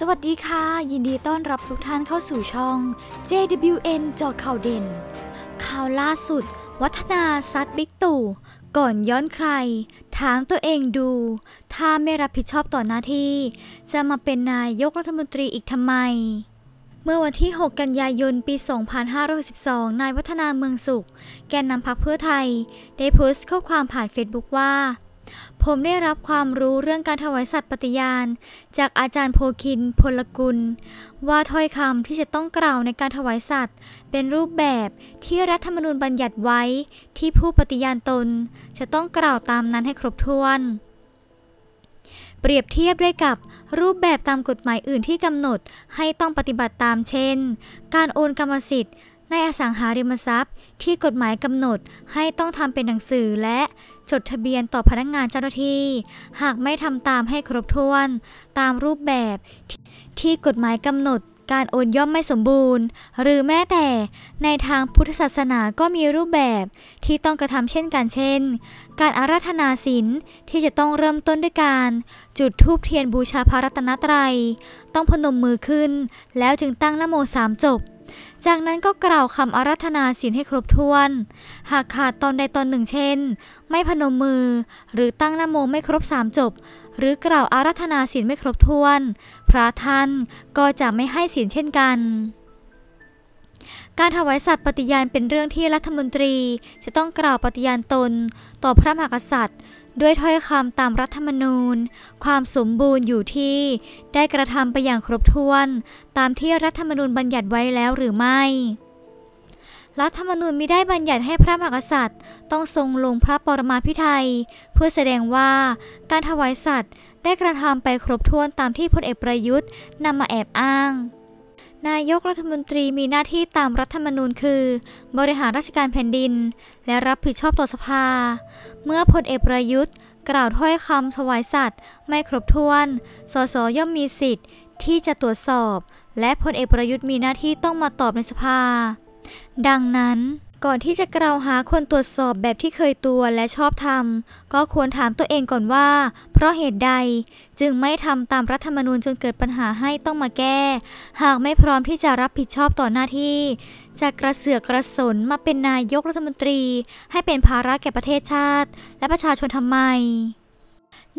สวัสดีค่ะ ยินดีต้อนรับทุกท่านเข้าสู่ช่อง JWN จอข่าวเด่น ข่าวล่าสุด วัฒนาซัดบิ๊กตู่ก่อนย้อนใครถามตัวเองดู ถ้าไม่รับผิดชอบต่อหน้าที่ จะมาเป็นนายกรัฐมนตรีอีกทำไม เมื่อวันที่ 6 กันยายน ปี 2562 นายวัฒนาเมืองสุข แกนนำพักเพื่อไทย ได้โพสต์ข้อความผ่านเฟซบุ๊กว่าผมได้รับความรู้เรื่องการถวายสัตย์ปฏิญาณจากอาจารย์โพคินพลกุล ว่าถ้อยคำที่จะต้องกล่าวในการถวายสัตย์เป็นรูปแบบที่รัฐธรรมนูญบัญญัติไว้ที่ผู้ปฏิญาณตนจะต้องกล่าวตามนั้นให้ครบถ้วน เปรียบเทียบด้วยกับรูปแบบตามกฎหมายอื่นที่กำหนดให้ต้องปฏิบัติตาม เช่น การโอนกรรมสิทธิ์ในอสังหาริมทรัพย์ ที่กฎหมายกำหนดให้ต้องทำเป็นหนังสือและจดทะเบียนต่อพนักงานเจ้าหน้าที่หากไม่ทำตามให้ครบถ้วนตามรูปแบบ ที่กฎหมายกำหนด การโอนย่อมไม่สมบูรณ์ หรือแม้แต่ในทางพุทธศาสนาก็มีรูปแบบที่ต้องกระทำเช่นกันเช่น การอาราธนาศีลที่จะต้องเริ่มต้นด้วยการ จุดธูปเทียนบูชาพระรัตนตรัย ต้องพนมมือขึ้น แล้วจึงตั้งนโมสามจบจากนั้นก็กล่าวคำอารัธนาศีลให้ครบถ้วน หากขาดตอนใดตอนหนึ่งเช่น ไม่พนมมือหรือตั้งนโมไม่ครบสามจบ หรือกล่าวอารัธนาศีลไม่ครบถ้วน พระท่านก็จะไม่ให้ศีลเช่นกันการถวายสัตย์ปฏิญาณเป็นเรื่องที่รัฐมนตรีจะต้องกล่าวปฏิญาณตนต่อพระมหากษัตริย์ ด้วยถ้อยคำตามรัฐธรรมนูญ ความสมบูรณ์อยู่ที่ได้กระทำไปอย่างครบถ้วนตามที่รัฐธรรมนูญบัญญัติไว้แล้วหรือไม่ รัฐธรรมนูญมิได้บัญญัติให้พระมหากษัตริย์ ต้องทรงลงพระปรมาภิไธยเพื่อแสดงว่าการถวายสัตย์ได้กระทำไปครบถ้วนตามที่พลเอกประยุทธ์นำมาแอบอ้างนายกรัฐมนตรีมีหน้าที่ตามรัฐธรรมนูญคือ บริหารราชการแผ่นดิน และรับผิดชอบต่อสภา เมื่อพลเอกประยุทธ์ กล่าวถ้อยคำถวายสัตย์ไม่ครบถ้วน สสย่อมมีสิทธิ์ ที่จะตรวจสอบ และพลเอกประยุทธ์มีหน้าที่ต้องมาตอบในสภา ดังนั้นก่อนที่จะกล่าวหาคนตรวจสอบแบบที่เคยตัวและชอบทำก็ควรถามตัวเองก่อนว่า เพราะเหตุใดจึงไม่ทำตามรัฐธรรมนูญจนเกิดปัญหาให้ต้องมาแก้ หากไม่พร้อมที่จะรับผิดชอบต่อหน้าที่ จะกระเสือกกระสนมาเป็นนายกรัฐมนตรี ให้เป็นภาระแก่ประเทศชาติ และประชาชนทำไม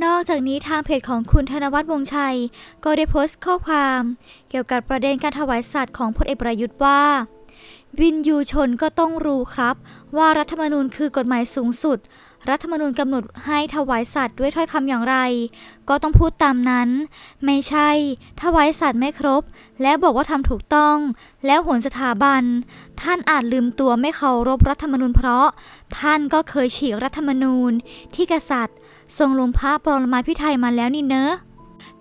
นอกจากนี้ทางเพจของคุณธนวัฒน์วงชัยก็ได้โพสต์ข้อความ เกี่ยวกับประเด็นการถวายสัตว์ของพลเอกประยุทธ์ว่าวินยูชนก็ต้องรู้ครับว่ารัฐธรรมนูญคือกฎหมายสูงสุด รัฐธรรมนูญกำหนดให้ถวายสัตว์ด้วยถ้อยคำอย่างไร ก็ต้องพูดตามนั้น ไม่ใช่ถวายสัตว์ไม่ครบ แล้วบอกว่าทำถูกต้อง แล้วหนสถาบัน ท่านอาจลืมตัวไม่เคารพรัฐธรรมนูญเพราะ ท่านก็เคยฉีกรัฐธรรมนูญที่กษัตริย์ ทรงลงพระปรมพิไทยมาแล้วนี่เนอะ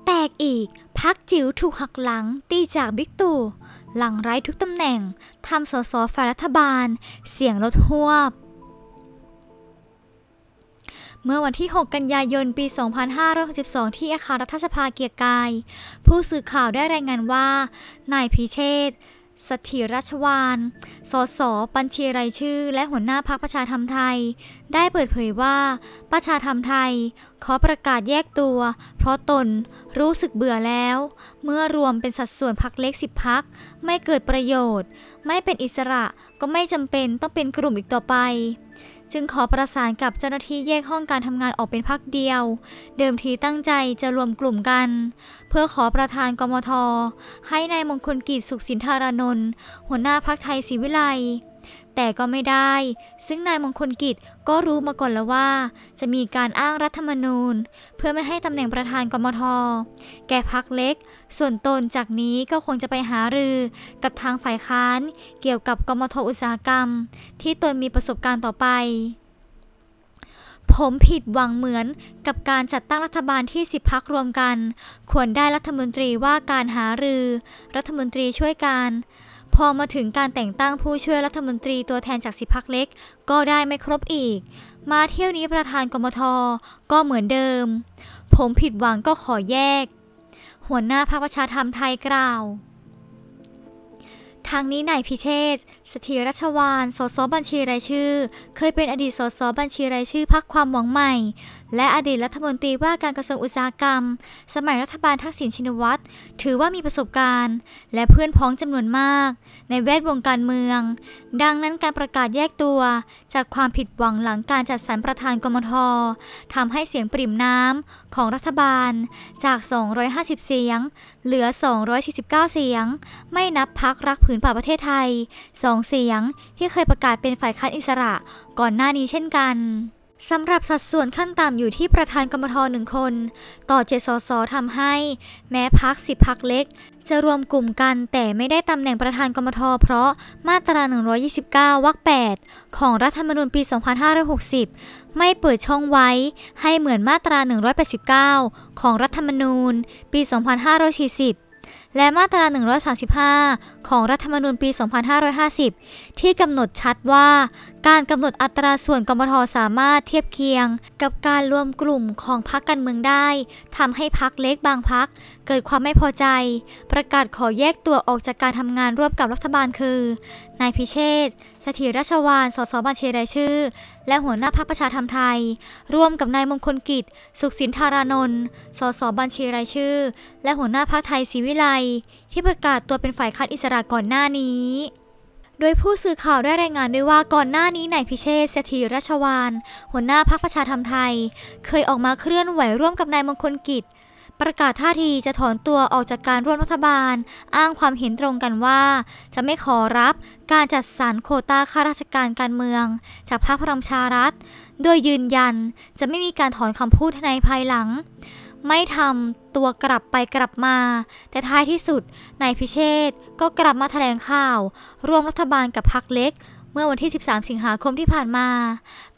แตกอีก พักจิ๋วถูกหักหลังตีจากบิ๊กตู่ หลังไร้ทุกตำแหน่ง ทำสสฝ่ายรัฐบาล เสียงลดหวบ เมื่อวันที่ 6 กันยายน ปี 2562 ที่อาคารรัฐสภาเกียรกาย ผู้สื่อข่าวได้รายงานว่า นายพิเชษสถิรัชวานสส ปัญชีรายชื่อ และหัวหน้าพักประชาธรรมไทย ได้เปิดเผยว่า ประชาธรรมไทย ขอประกาศแยกตัว เพราะตนรู้สึกเบื่อแล้ว เมื่อรวมเป็นสัดส่วนพักเล็กสิบพัก ไม่เกิดประโยชน์ ไม่เป็นอิสระก็ไม่จำเป็นต้องเป็นกลุ่มอีกต่อไปจึงขอประสานกับเจ้าหน้าที่แยกห้องการทำงานออกเป็นพักเดียว เดิมทีตั้งใจจะรวมกลุ่มกัน เพื่อขอประธานกมท ให้ในายมงคลกิจสุขสินธารนนท์หัวหน้าพักไทยศรีวิไลแต่ก็ไม่ได้ ซึ่งนายมงคลกิจก็รู้มาก่อนแล้วว่า จะมีการอ้างรัฐธรรมนูญ เพื่อไม่ให้ตำแหน่งประธานกมทแก่พักเล็ก ส่วนตนจากนี้ก็คงจะไปหารือกับทางฝ่ายค้านเกี่ยวกับกมทอุตสาหกรรม ที่ตนมีประสบการณ์ต่อไป ผมผิดหวังเหมือนกับการจัดตั้งรัฐบาลที่สิบพักรวมกัน ควรได้รัฐมนตรีว่าการหารือ รัฐมนตรีช่วยการพอมาถึงการแต่งตั้งผู้ช่วยรัฐมนตรีตัวแทนจากสิพักเล็กก็ได้ไม่ครบอีก มาเที่ยวนี้ประธานกมทก็เหมือนเดิม ผมผิดหวังก็ขอแยก หัวหน้าพรรคประชาธรรมไทยกล่าวทางนี้นายพิเชษสถีรัชวานสสบัญชีรายชื่อ เคยเป็นอดีตสสบัญชีรายชื่อพักความหวังใหม่ และอดีตรัฐมนตรีว่าการกระทรวงอุตสาหกรรม สมัยรัฐบาลทักษิณชินวัตร ถือว่ามีประสบการณ์ และเพื่อนพ้องจำนวนมาก ในแวดวงการเมือง ดังนั้นการประกาศแยกตัวจากความผิดหวังหลังการจัดสรรประธานกมททำให้เสียงปริ่มน้ำของรัฐบาลจาก 250 เสียง เหลือ249 เสียง ไม่นับพักรักผืนป่าประเทศไทย2 2เสียงที่เคยประกาศเป็นฝ่ายค้านอิสระก่อนหน้านี้เช่นกัน สำหรับสัดส่วนขั้นต่ำอยู่ที่ประธานกรรมธรหนึ่งคน ต่อเจสสทำให้ แม้พักสิบพักเล็ก จะรวมกลุ่มกันแต่ไม่ได้ตำแหน่งประธานกรรมธรเพราะมาตรา 129วรรค8ของรัฐธรรมนูญปี 2560 ไม่เปิดช่องไว้ให้เหมือนมาตรา 189 ของรัฐธรรมนูญปี 2540และมาตรา 135 ของรัฐธรรมนูญปี 2550 ที่กำหนดชัดว่าการกำหนดอัตราส่วนกมทสามารถเทียบเคียง กับการรวมกลุ่มของพักการเมืองได้ ทำให้พักเล็กบางพัก เกิดความไม่พอใจ ประกาศขอแยกตัวออกจากการทำงานร่วมกับรัฐบาลคือ นายพิเชษสถีรัชวานสส บัญชีรายชื่อ และหัวหน้าพรรคประชาธรรมไทย ร่วมกับนายมงคลกิจ สุขสินธารานนท์สสบัญชีรายชื่อและหัวหน้าพรรคไทยศรีวิไลที่ประกาศตัวเป็นฝ่ายค้านอิสระก่อนหน้านี้โดยผู้สื่อข่าวได้รายงานด้วยว่าก่อนหน้านี้นายพิเชษเสถีรัชวานหัวหน้าพรรคประชาธรรมไทย เคยออกมาเคลื่อนไหวร่วมกับนายมงคลกิจประกาศท่าทีจะถอนตัวออกจากการร่วมรัฐบาล อ้างความเห็นตรงกันว่า จะไม่ขอรับการจัดสรรโคต้าข้าราชการการเมืองจากพรรคพลังชารัฐโดยยืนยันจะไม่มีการถอนคำพูดในภายหลังไม่ทำตัวกลับไปกลับมา แต่ท้ายที่สุดนายพิเชษก็กลับมาแถลงข่าว ร่วมรัฐบาลกับพรรคเล็ก เมื่อวันที่ 13 สิงหาคมที่ผ่านมา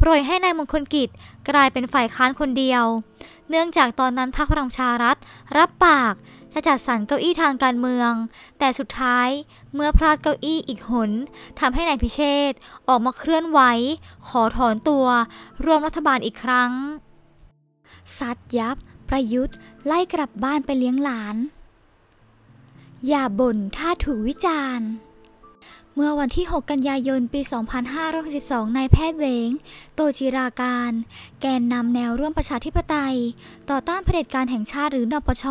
ปล่อยให้นายมงคลกิจ กลายเป็นฝ่ายค้านคนเดียว เนื่องจากตอนนั้นพรรคพลังชารัฐรับปากจะจัดสรรเก้าอี้ทางการเมือง แต่สุดท้ายเมื่อพลาดเก้าอี้อีกหนทำให้นายพิเชษออกมาเคลื่อนไหว ขอถอนตัวร่วมรัฐบาลอีกครั้งซัดยับประยุทธ์ไล่กลับบ้านไปเลี้ยงหลาน อย่าบ่นถ้าถูกวิจารณ์ เมื่อวันที่ 6 กันยายนปี 2562 นายแพทย์เวง โตจิราการ แกนนำแนวร่วมประชาธิปไตย ต่อต้านเผด็จการแห่งชาติหรือนปช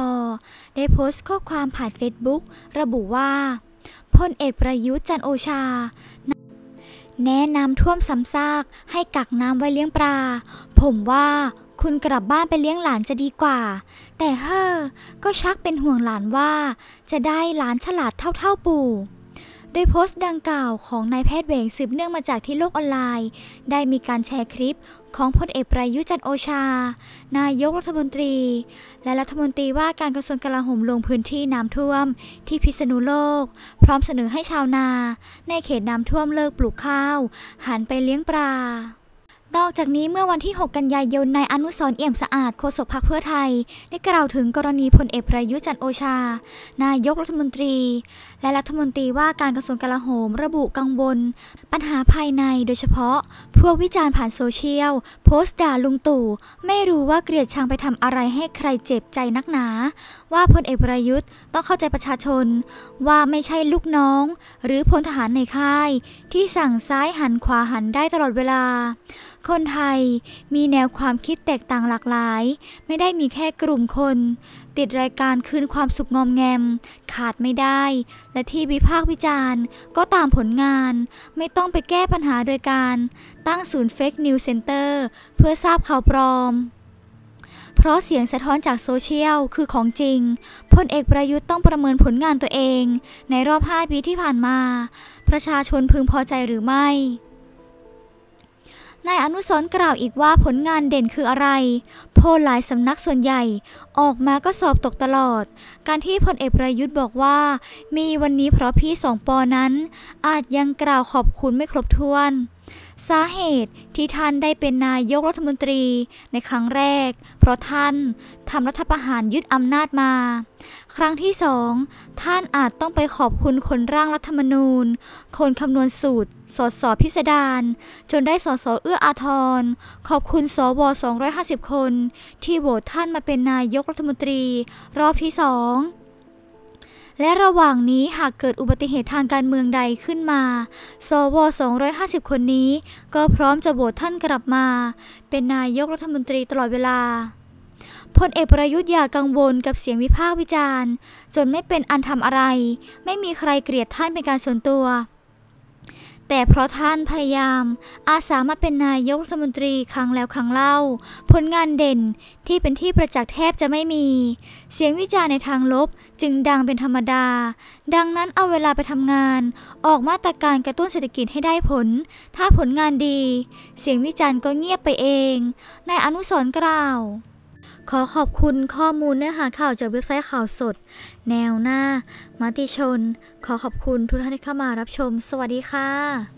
ได้โพสต์ข้อความผ่านเฟซบุ๊กระบุว่า พลเอกประยุทธ์จันโอชา แนะนำท่วมซ้ำซาก ให้กักน้ำไว้เลี้ยงปลา ผมว่าคุณกลับบ้านไปเลี้ยงหลานจะดีกว่า แต่เฮ่อก็ชักเป็นห่วงหลานว่า จะได้หลานฉลาดเท่าๆปู่ โดยโพสต์ดังกล่าวของนายแพทย์เวงสืบเนื่องมาจากที่โลกออนไลน์ ได้มีการแชร์คลิป ของพลเอกประยุจันโอชา นายกรัฐมนตรี และรัฐมนตรีว่าการกระทรวงกลาโหมลงพื้นที่น้ำท่วม ที่พิษณุโลก พร้อมเสนอให้ชาวนา ในเขตน้ำท่วมเลิกปลูกข้าวหันไปเลี้ยงปลานอกจากนี้เมื่อวันที่ 6 กันยายนนายอนุสรเอี่ยมสะอาดโฆษกพรรคเพื่อไทย ได้กล่าวถึงกรณีพลเอกประยุจันโอชา นายกรัฐมนตรี และรัฐมนตรีว่าการกระทรวงกลาโหมระบุกังวลปัญหาภายในโดยเฉพาะ พวกวิจารณ์ผ่านโซเชียล โพสต์ด่าลุงตู่ ไม่รู้ว่าเกลียดชังไปทำอะไรให้ใครเจ็บใจนักหนา ว่าพลเอกประยุทธ์ต้องเข้าใจประชาชน ว่าไม่ใช่ลูกน้อง หรือพลทหารในค่าย ที่สั่งซ้ายหันขวาหันได้ตลอดเวลาคนไทยมีแนวความคิดแตกต่างหลากหลาย ไม่ได้มีแค่กลุ่มคน ติดรายการคืนความสุขงอมแงม ขาดไม่ได้ และที่วิพากษ์วิจารณ์ก็ตามผลงาน ไม่ต้องไปแก้ปัญหาโดยการ ตั้งศูนย์เฟกนิวเซ็นเตอร์ เพื่อทราบข่าวปลอม เพราะเสียงสะท้อนจากโซเชียลคือของจริงพลเอกประยุทธ์ต้องประเมินผลงานตัวเอง ในรอบ5ปีที่ผ่านมา ประชาชนพึงพอใจหรือไม่นายอนุสรกล่าวอีกว่าผลงานเด่นคืออะไร โพลหลายสำนักส่วนใหญ่ออกมาก็สอบตกตลอด การที่พลเอกประยุทธ์บอกว่า มีวันนี้เพราะพี่สองปอนั้น อาจยังกล่าวขอบคุณไม่ครบถ้วนสาเหตุที่ท่านได้เป็นนายกรัฐมนตรีในครั้งแรก เพราะท่านทำรัฐประหารยึดอำนาจมา ครั้งที่สองท่านอาจต้องไปขอบคุณคนร่างรัฐธรรมนูญ คนคำนวณสูตรสอดสอพิสดารจนได้สอสอเอื้ออาทร ขอบคุณสวอ250 คน ที่โหวตท่านมาเป็นนายกรัฐมนตรี รอบที่สองและระหว่างนี้หากเกิดอุบัติเหตุทางการเมืองใดขึ้นมา สว250 คนนี้ ก็พร้อมจะโหวตท่านกลับมา เป็นนายกรัฐมนตรีตลอดเวลาพลเอกประยุทธ์อย่ากังวลกับเสียงวิพากษ์วิจารณ์ จนไม่เป็นอันทำอะไร ไม่มีใครเกลียดท่านเป็นการส่วนตัวแต่เพราะท่านพยายามอาสามาเป็นนายกรัฐมนตรีครั้งแล้วครั้งเล่า ผลงานเด่นที่เป็นที่ประจักษ์แทบจะไม่มี เสียงวิจารณ์ในทางลบ จึงดังเป็นธรรมดา ดังนั้นเอาเวลาไปทำงาน ออกมาตรการกระตุ้นเศรษฐกิจให้ได้ผล ถ้าผลงานดี เสียงวิจารณ์ก็เงียบไปเองนายอนุสรกล่าวขอขอบคุณข้อมูลเนื้อหาข่าวจากเว็บไซต์ข่าวสดแนวหน้า มติชน ขอขอบคุณทุกท่านที่เข้ามารับชม สวัสดีค่ะ